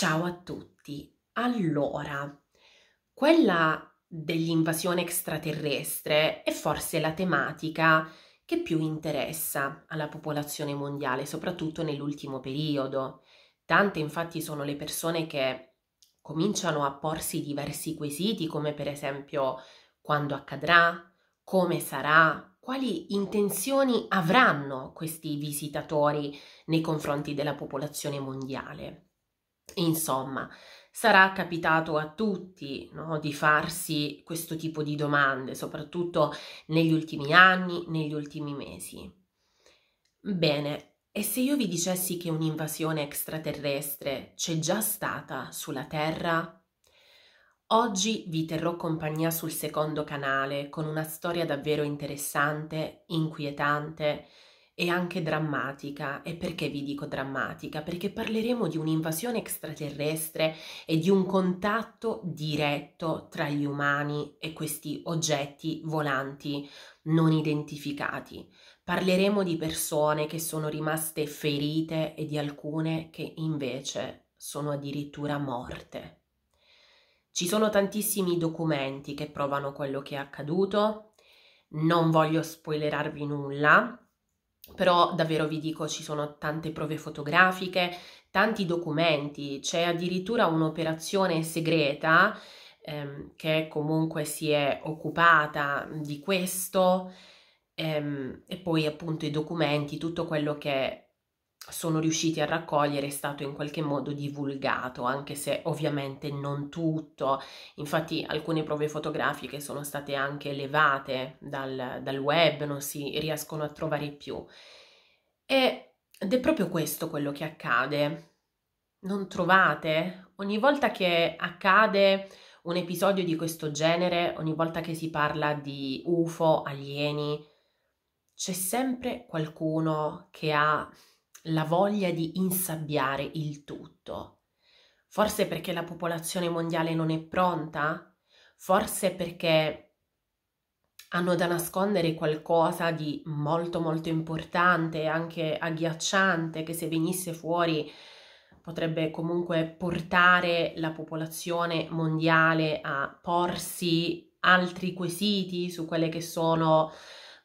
Ciao a tutti. Allora, quella dell'invasione extraterrestre è forse la tematica che più interessa alla popolazione mondiale, soprattutto nell'ultimo periodo. Tante infatti sono le persone che cominciano a porsi diversi quesiti, come per esempio quando accadrà, come sarà, quali intenzioni avranno questi visitatori nei confronti della popolazione mondiale. Insomma, sarà capitato a tutti no, di farsi questo tipo di domande, soprattutto negli ultimi anni, negli ultimi mesi. Bene, e se io vi dicessi che un'invasione extraterrestre c'è già stata sulla Terra? Oggi vi terrò compagnia sul secondo canale con una storia davvero interessante, inquietante, e anche drammatica. E perché vi dico drammatica? Perché parleremo di un'invasione extraterrestre e di un contatto diretto tra gli umani e questi oggetti volanti non identificati. Parleremo di persone che sono rimaste ferite e di alcune che invece sono addirittura morte. Ci sono tantissimi documenti che provano quello che è accaduto, non voglio spoilerarvi nulla, però davvero vi dico ci sono tante prove fotografiche, tanti documenti, c'è addirittura un'operazione segreta ehm, che comunque si è occupata di questo ehm, e poi appunto i documenti, tutto quello che sono riusciti a raccogliere è stato in qualche modo divulgato, anche se ovviamente non tutto. Infatti alcune prove fotografiche sono state anche levate dal, dal web, non si riescono a trovare più. E, ed è proprio questo quello che accade. Non trovate? Ogni volta che accade un episodio di questo genere, ogni volta che si parla di UFO, alieni, c'è sempre qualcuno che ha la voglia di insabbiare il tutto. Forse perché la popolazione mondiale non è pronta? Forse perché hanno da nascondere qualcosa di molto molto importante, anche agghiacciante, che se venisse fuori potrebbe comunque portare la popolazione mondiale a porsi altri quesiti su quelle che sono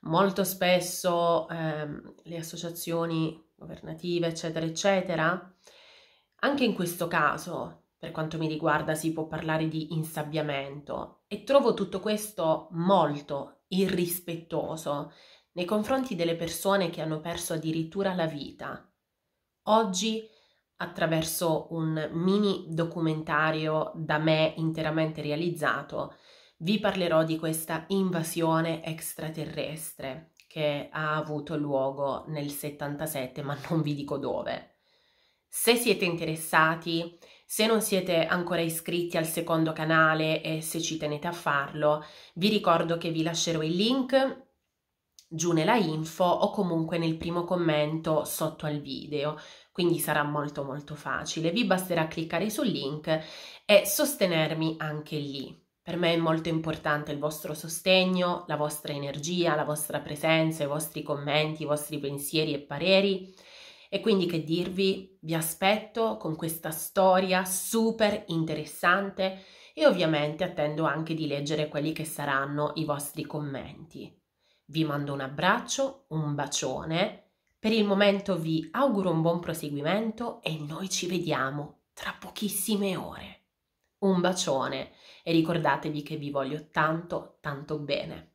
molto spesso ehm, le associazioni governative, eccetera, eccetera. Anche in questo caso, per quanto mi riguarda, si può parlare di insabbiamento e trovo tutto questo molto irrispettoso nei confronti delle persone che hanno perso addirittura la vita. Oggi, attraverso un mini documentario da me interamente realizzato, vi parlerò di questa invasione extraterrestre che ha avuto luogo nel 77, ma non vi dico dove. Se siete interessati, se non siete ancora iscritti al secondo canale e se ci tenete a farlo, vi ricordo che vi lascerò il link giù nella info o comunque nel primo commento sotto al video. Quindi sarà molto molto facile, vi basterà cliccare sul link e sostenermi anche lì. Per me è molto importante il vostro sostegno, la vostra energia, la vostra presenza, i vostri commenti, i vostri pensieri e pareri. E quindi che dirvi, vi aspetto con questa storia super interessante e ovviamente attendo anche di leggere quelli che saranno i vostri commenti. Vi mando un abbraccio, un bacione. Per il momento vi auguro un buon proseguimento e noi ci vediamo tra pochissime ore. Un bacione e ricordatevi che vi voglio tanto, tanto bene.